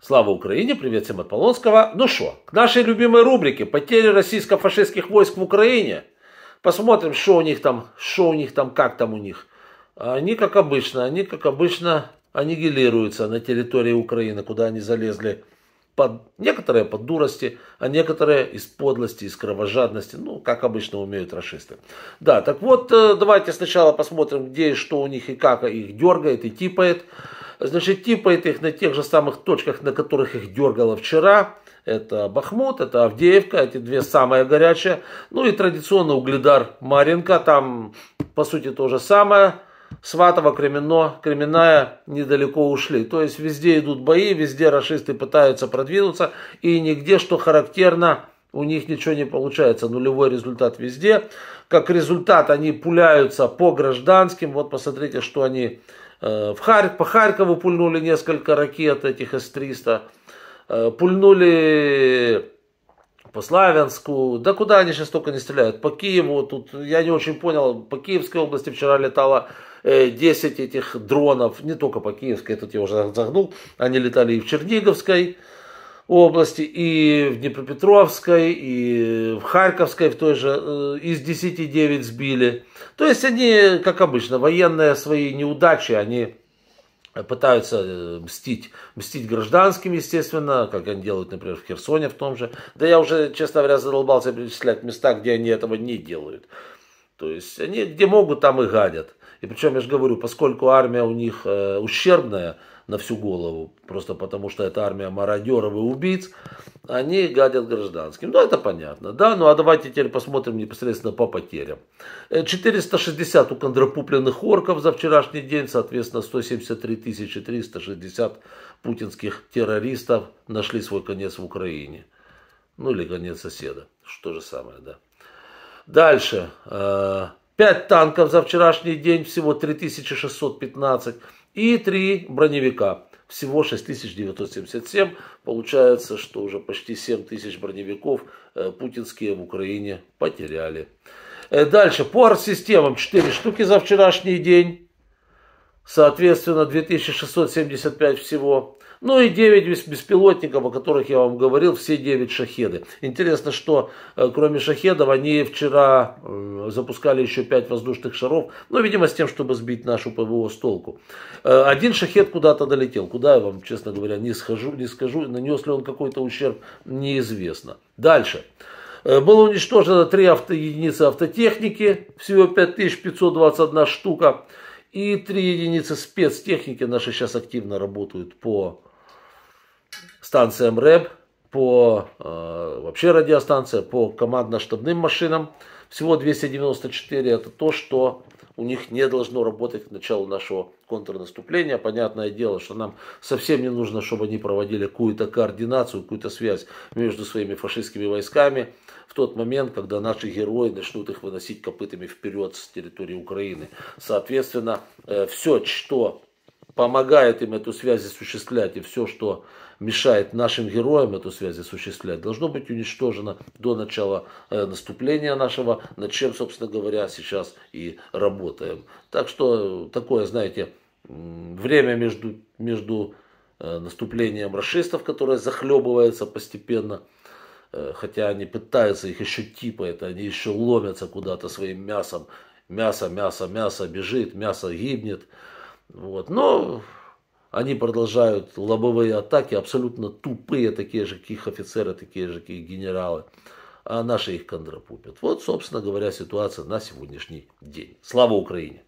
Слава Украине, привет всем от Полонского. Ну что, к нашей любимой рубрике «Потери российско-фашистских войск в Украине». Посмотрим, что у них там, что у них там, как там у них. Они, как обычно, они, как обычно, аннигилируются на территории Украины, куда они залезли. Под, некоторые под дурости, а некоторые из подлости, из кровожадности. Ну, как обычно умеют расисты. Да, так вот, э, давайте сначала посмотрим, где и что у них, и как их дергает и типает. Значит, типает их на тех же самых точках, на которых их дергало вчера. Это Бахмут, это Авдеевка, эти две самые горячие. Ну и традиционно Угледар Маринка, там по сути то же самое. Сватово, Кремено, Кременная недалеко ушли. То есть везде идут бои, везде расисты пытаются продвинуться. И нигде, что характерно, у них ничего не получается, нулевой результат везде. Как результат они пуляются по гражданским. Вот посмотрите, что они Э, в Харь, по Харькову пульнули несколько ракет этих С-300. Э, пульнули по Славянску, да куда они сейчас только не стреляют, по Киеву, тут я не очень понял, по Киевской области вчера летало 10 э, этих дронов, не только по Киевской, тут я уже загнул, они летали и в Черниговской, области, и в Днепропетровской, и в Харьковской в той же, э, из 10 9 сбили. То есть они, как обычно, военные свои неудачи, они пытаются э, мстить, мстить гражданским, естественно, как они делают, например, в Херсоне в том же. Да я уже, честно говоря, задолбался перечислять места, где они этого не делают. То есть они где могут, там и гадят. И причем, я же говорю, поскольку армия у них э, ущербная, на всю голову, просто потому что это армия мародеров и убийц, они гадят гражданским. Ну, это понятно, да? Ну, а давайте теперь посмотрим непосредственно по потерям. 460 э, у укондрапупленных орков за вчерашний день, соответственно, 173 360 путинских террористов нашли свой конец в Украине. Ну, или конец соседа, что же самое, да. Дальше. Э, 5 танков за вчерашний день, всего 3615, и 3 броневика, всего 6977. Получается, что уже почти 7000 броневиков э, путинские в Украине потеряли. Э, дальше, по арт-системам 4 штуки за вчерашний день соответственно 2675 всего. Ну и 9 беспилотников, о которых я вам говорил, все 9 шахеды. Интересно, что э, кроме шахедов они вчера э, запускали еще 5 воздушных шаров, ну, видимо, с тем, чтобы сбить нашу ПВО с толку. Э, один шахед куда-то долетел, куда я вам, честно говоря, не схожу, не скажу, нанес ли он какой-то ущерб, неизвестно. Дальше. Было уничтожено 3 авто, единицы автотехники, всего 5521 штука. И три единицы спецтехники наши сейчас активно работают по станциям РЭБ, по э, вообще радиостанциям, по командно-штабным машинам. Всего 294 это то, что у них не должно работать к началу нашего контрнаступления. Понятное дело, что нам совсем не нужно, чтобы они проводили какую-то координацию, какую-то связь между своими фашистскими войсками в тот момент, когда наши герои начнут их выносить копытами вперед с территории Украины. Соответственно, э, все, что помогает им эту связь осуществлять, и все, что мешает нашим героям эту связь осуществлять, должно быть уничтожено до начала э, наступления нашего, над чем, собственно говоря, сейчас и работаем. Так что такое, знаете, время между, между э, наступлением расистов, которое захлебывается постепенно, э, хотя они пытаются, их еще типа это, они еще ломятся куда-то своим мясом, мясо, мясо, мясо бежит, мясо гибнет, вот. Но они продолжают лобовые атаки, абсолютно тупые, такие же, как офицеры, такие же, какие генералы. А наши их кондропупят. Вот, собственно говоря, ситуация на сегодняшний день. Слава Украине!